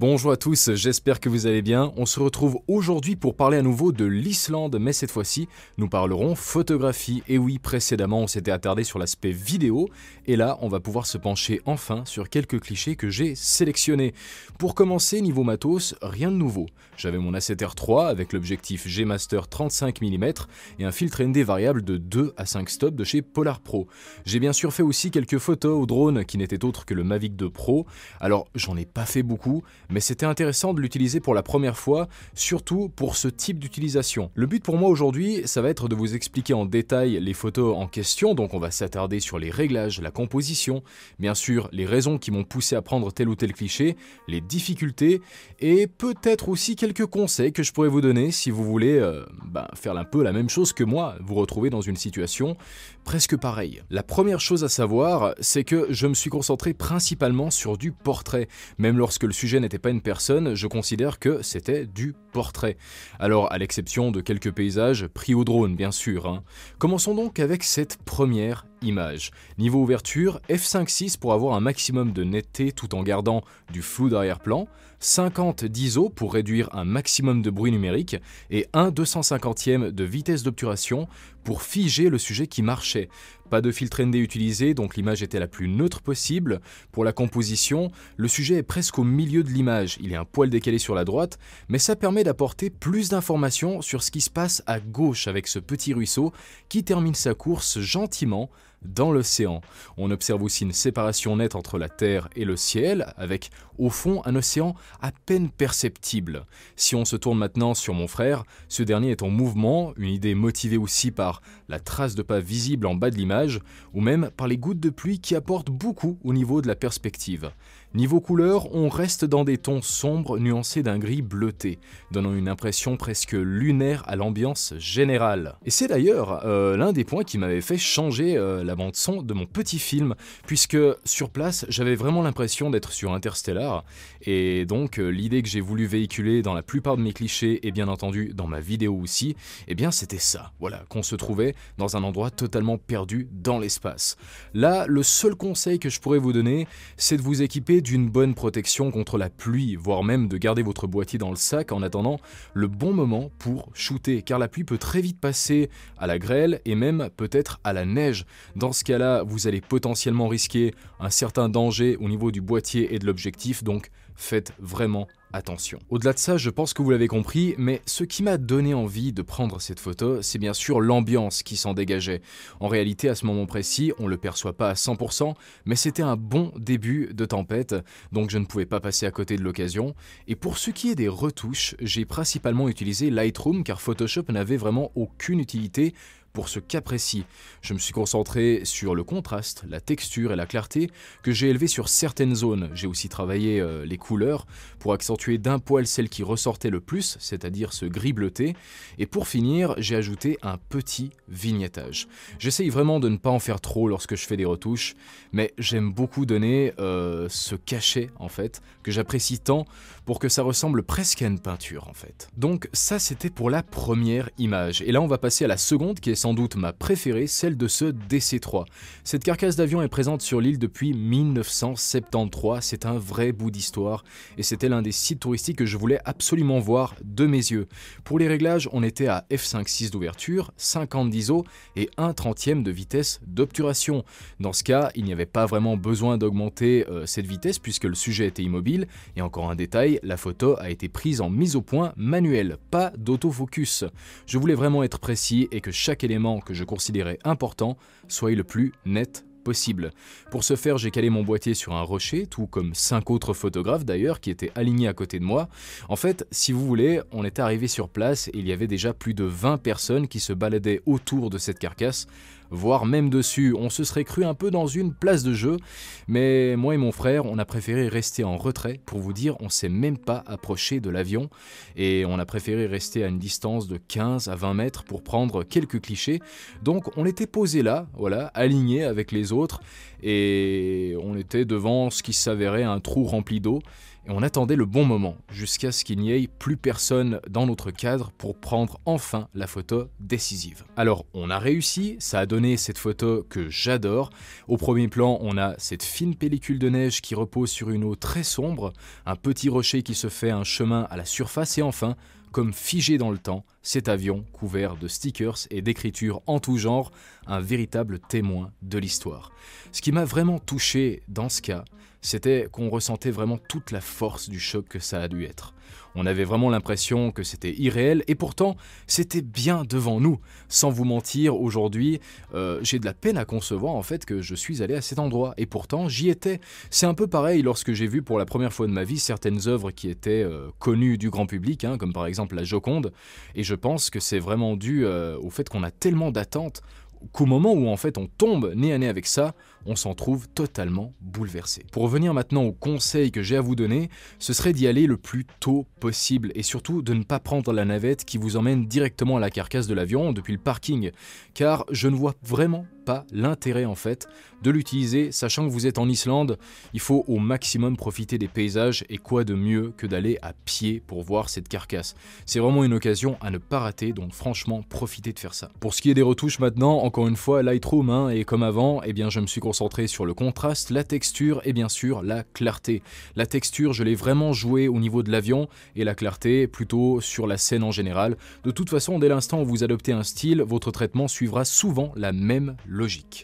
Bonjour à tous, j'espère que vous allez bien. On se retrouve aujourd'hui pour parler à nouveau de l'Islande, mais cette fois-ci, nous parlerons photographie. Et oui, précédemment, on s'était attardé sur l'aspect vidéo, et là, on va pouvoir se pencher enfin sur quelques clichés que j'ai sélectionnés. Pour commencer, niveau matos, rien de nouveau. J'avais mon A7R3 avec l'objectif G Master 35 mm et un filtre ND variable de 2 à 5 stops de chez Polar Pro. J'ai bien sûr fait aussi quelques photos au drone qui n'était autre que le Mavic 2 Pro. Alors, j'en ai pas fait beaucoup, mais c'était intéressant de l'utiliser pour la première fois, surtout pour ce type d'utilisation. Le but pour moi aujourd'hui, ça va être de vous expliquer en détail les photos en question, donc on va s'attarder sur les réglages, la composition, bien sûr les raisons qui m'ont poussé à prendre tel ou tel cliché, les difficultés, et peut-être aussi quelques conseils que je pourrais vous donner si vous voulez euh, ben, faire un peu la même chose que moi, vous retrouver dans une situation presque pareille. La première chose à savoir, c'est que je me suis concentré principalement sur du portrait, même lorsque le sujet n'était pas une personne, je considère que c'était du portrait. alors à l'exception de quelques paysages pris au drone bien sûr. Hein. Commençons donc avec cette première image. Niveau ouverture, f5.6 pour avoir un maximum de netteté tout en gardant du flou d'arrière-plan, 50 d'ISO pour réduire un maximum de bruit numérique et 1 250e de vitesse d'obturation pour figer le sujet qui marchait. Pas de filtre ND utilisé, donc l'image était la plus neutre possible. Pour la composition, le sujet est presque au milieu de l'image, il est un poil décalé sur la droite, mais ça permet d'apporter plus d'informations sur ce qui se passe à gauche avec ce petit ruisseau qui termine sa course gentiment dans l'océan. On observe aussi une séparation nette entre la Terre et le ciel, avec au fond un océan à peine perceptible. Si on se tourne maintenant sur mon frère, ce dernier est en mouvement, une idée motivée aussi par la trace de pas visible en bas de l'image, ou même par les gouttes de pluie qui apportent beaucoup au niveau de la perspective. Niveau couleur, on reste dans des tons sombres nuancés d'un gris bleuté, donnant une impression presque lunaire à l'ambiance générale. Et c'est d'ailleurs euh, l'un des points qui m'avait fait changer euh, bande son de mon petit film, puisque sur place j'avais vraiment l'impression d'être sur Interstellar, et donc euh, l'idée que j'ai voulu véhiculer dans la plupart de mes clichés, et bien entendu dans ma vidéo aussi, et eh bien c'était ça, voilà, qu'on se trouvait dans un endroit totalement perdu dans l'espace. Là, le seul conseil que je pourrais vous donner, c'est de vous équiper d'une bonne protection contre la pluie, voire même de garder votre boîtier dans le sac en attendant le bon moment pour shooter, car la pluie peut très vite passer à la grêle et même peut-être à la neige. Dans ce cas-là, vous allez potentiellement risquer un certain danger au niveau du boîtier et de l'objectif, donc faites vraiment attention. Au-delà de ça, je pense que vous l'avez compris, mais ce qui m'a donné envie de prendre cette photo, c'est bien sûr l'ambiance qui s'en dégageait. En réalité, à ce moment précis, on ne le perçoit pas à 100%, mais c'était un bon début de tempête, donc je ne pouvais pas passer à côté de l'occasion. Et pour ce qui est des retouches, j'ai principalement utilisé Lightroom, car Photoshop n'avait vraiment aucune utilité pour ce cas précis. Je me suis concentré sur le contraste, la texture et la clarté que j'ai élevé sur certaines zones. J'ai aussi travaillé euh, les couleurs pour accentuer d'un poil celle qui ressortait le plus, c'est-à-dire ce gris bleuté. Et pour finir, j'ai ajouté un petit vignettage. J'essaye vraiment de ne pas en faire trop lorsque je fais des retouches, mais j'aime beaucoup donner euh, ce cachet en fait, que j'apprécie tant pour que ça ressemble presque à une peinture en fait. Donc ça c'était pour la première image. Et là on va passer à la seconde qui est sans doute ma préférée, celle de ce DC-3. Cette carcasse d'avion est présente sur l'île depuis 1973, c'est un vrai bout d'histoire et c'était l'un des sites touristiques que je voulais absolument voir de mes yeux. Pour les réglages, on était à f5.6 d'ouverture, 50 d'ISO et 1 trentième de vitesse d'obturation. Dans ce cas, il n'y avait pas vraiment besoin d'augmenter euh, cette vitesse puisque le sujet était immobile et encore un détail, la photo a été prise en mise au point manuelle, pas d'autofocus. Je voulais vraiment être précis et que chaque élément que je considérais important soyez le plus net possible. Pour ce faire, j'ai calé mon boîtier sur un rocher, tout comme cinq autres photographes d'ailleurs qui étaient alignés à côté de moi. En fait, si vous voulez, on est arrivé sur place et il y avait déjà plus de 20 personnes qui se baladaient autour de cette carcasse voire même dessus. On se serait cru un peu dans une place de jeu, mais moi et mon frère, on a préféré rester en retrait. Pour vous dire, on s'est même pas approché de l'avion et on a préféré rester à une distance de 15 à 20 mètres pour prendre quelques clichés. Donc on était posé là, voilà, aligné avec les autres et on était devant ce qui s'avérait un trou rempli d'eau on attendait le bon moment, jusqu'à ce qu'il n'y ait plus personne dans notre cadre pour prendre enfin la photo décisive. Alors on a réussi, ça a donné cette photo que j'adore. Au premier plan, on a cette fine pellicule de neige qui repose sur une eau très sombre, un petit rocher qui se fait un chemin à la surface et enfin, comme figé dans le temps, cet avion couvert de stickers et d'écritures en tout genre, un véritable témoin de l'histoire. Ce qui m'a vraiment touché dans ce cas, c'était qu'on ressentait vraiment toute la force du choc que ça a dû être. On avait vraiment l'impression que c'était irréel et pourtant c'était bien devant nous. Sans vous mentir, aujourd'hui, euh, j'ai de la peine à concevoir en fait que je suis allé à cet endroit et pourtant j'y étais. C'est un peu pareil lorsque j'ai vu pour la première fois de ma vie certaines œuvres qui étaient euh, connues du grand public, hein, comme par exemple la Joconde, et je pense que c'est vraiment dû euh, au fait qu'on a tellement d'attentes qu'au moment où en fait on tombe nez à nez avec ça, on s'en trouve totalement bouleversé. Pour revenir maintenant au conseil que j'ai à vous donner, ce serait d'y aller le plus tôt possible et surtout de ne pas prendre la navette qui vous emmène directement à la carcasse de l'avion depuis le parking, car je ne vois vraiment l'intérêt en fait de l'utiliser, sachant que vous êtes en Islande, il faut au maximum profiter des paysages et quoi de mieux que d'aller à pied pour voir cette carcasse. C'est vraiment une occasion à ne pas rater, donc franchement profitez de faire ça. Pour ce qui est des retouches maintenant, encore une fois Lightroom hein, et comme avant, et eh bien je me suis concentré sur le contraste, la texture et bien sûr la clarté. La texture je l'ai vraiment joué au niveau de l'avion et la clarté plutôt sur la scène en général. De toute façon dès l'instant où vous adoptez un style, votre traitement suivra souvent la même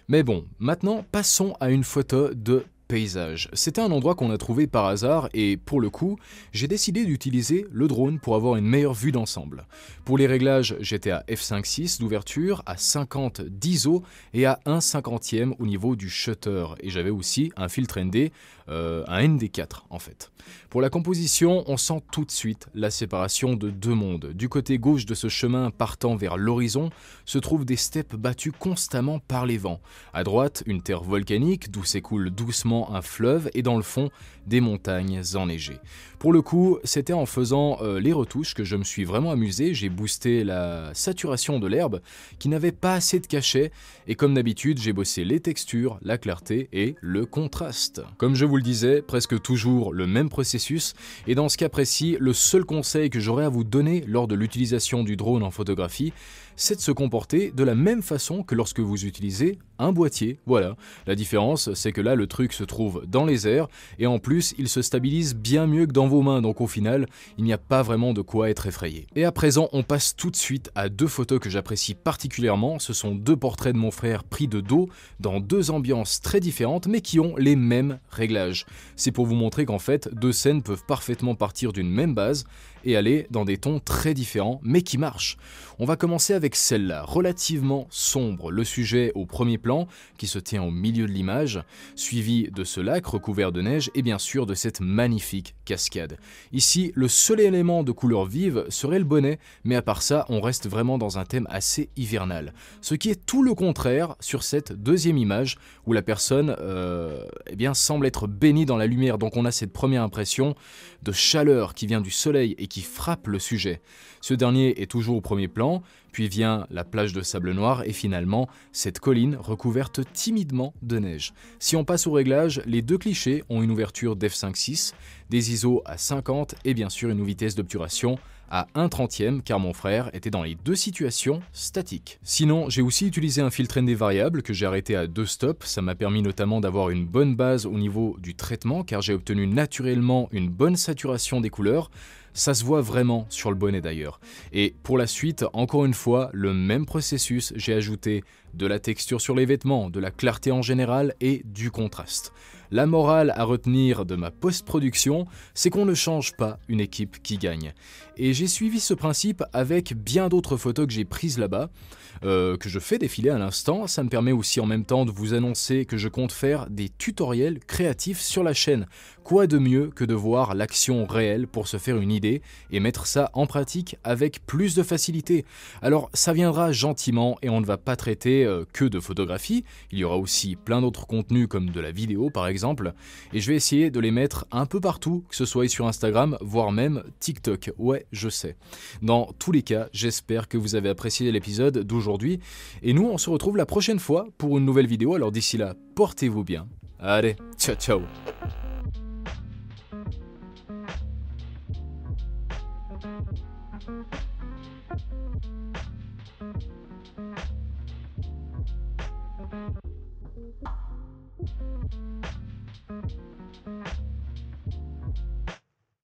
mais bon, maintenant passons à une photo de paysage. C'était un endroit qu'on a trouvé par hasard et pour le coup, j'ai décidé d'utiliser le drone pour avoir une meilleure vue d'ensemble. Pour les réglages, j'étais à f5.6 d'ouverture, à 50 d'ISO et à 1 cinquantième au niveau du shutter et j'avais aussi un filtre ND euh, un un ND4 en fait. Pour la composition, on sent tout de suite la séparation de deux mondes. Du côté gauche de ce chemin partant vers l'horizon se trouvent des steppes battues constamment par les vents. À droite, une terre volcanique d'où s'écoule doucement un fleuve et dans le fond, des montagnes enneigées. Pour le coup, c'était en faisant euh, les retouches que je me suis vraiment amusé, j'ai boosté la saturation de l'herbe qui n'avait pas assez de cachet et comme d'habitude, j'ai bossé les textures, la clarté et le contraste. Comme je vous vous le disais, presque toujours le même processus, et dans ce cas précis, le seul conseil que j'aurais à vous donner lors de l'utilisation du drone en photographie, c'est de se comporter de la même façon que lorsque vous utilisez un boîtier. Voilà, la différence c'est que là le truc se trouve dans les airs et en plus il se stabilise bien mieux que dans vos mains donc au final il n'y a pas vraiment de quoi être effrayé. Et à présent on passe tout de suite à deux photos que j'apprécie particulièrement, ce sont deux portraits de mon frère pris de dos dans deux ambiances très différentes mais qui ont les mêmes réglages. C'est pour vous montrer qu'en fait deux scènes peuvent parfaitement partir d'une même base et aller dans des tons très différents mais qui marchent. On va commencer avec celle-là, relativement sombre, le sujet au premier plan qui se tient au milieu de l'image, suivi de ce lac recouvert de neige et bien sûr de cette magnifique cascade. Ici, le seul élément de couleur vive serait le bonnet, mais à part ça, on reste vraiment dans un thème assez hivernal. Ce qui est tout le contraire sur cette deuxième image où la personne euh, eh bien, semble être bénie dans la lumière, donc on a cette première impression de chaleur qui vient du soleil et qui frappe le sujet. Ce dernier est toujours au premier plan, puis vient la plage de sable noir et finalement cette colline recouverte timidement de neige. Si on passe au réglage, les deux clichés ont une ouverture d'F5.6, des ISO à 50 et bien sûr une vitesse d'obturation à 1 trentième car mon frère était dans les deux situations statiques. Sinon, j'ai aussi utilisé un filtre ND variables que j'ai arrêté à deux stops, ça m'a permis notamment d'avoir une bonne base au niveau du traitement car j'ai obtenu naturellement une bonne saturation des couleurs, ça se voit vraiment sur le bonnet d'ailleurs. Et pour la suite, encore une fois, le même processus, j'ai ajouté de la texture sur les vêtements, de la clarté en général et du contraste la morale à retenir de ma post-production, c'est qu'on ne change pas une équipe qui gagne. Et j'ai suivi ce principe avec bien d'autres photos que j'ai prises là-bas, euh, que je fais défiler à l'instant. Ça me permet aussi en même temps de vous annoncer que je compte faire des tutoriels créatifs sur la chaîne. Quoi de mieux que de voir l'action réelle pour se faire une idée et mettre ça en pratique avec plus de facilité. Alors ça viendra gentiment et on ne va pas traiter euh, que de photographie, il y aura aussi plein d'autres contenus comme de la vidéo par exemple et je vais essayer de les mettre un peu partout, que ce soit sur Instagram, voire même TikTok. Ouais, je sais. Dans tous les cas, j'espère que vous avez apprécié l'épisode d'aujourd'hui, et nous on se retrouve la prochaine fois pour une nouvelle vidéo, alors d'ici là, portez-vous bien. Allez, ciao ciao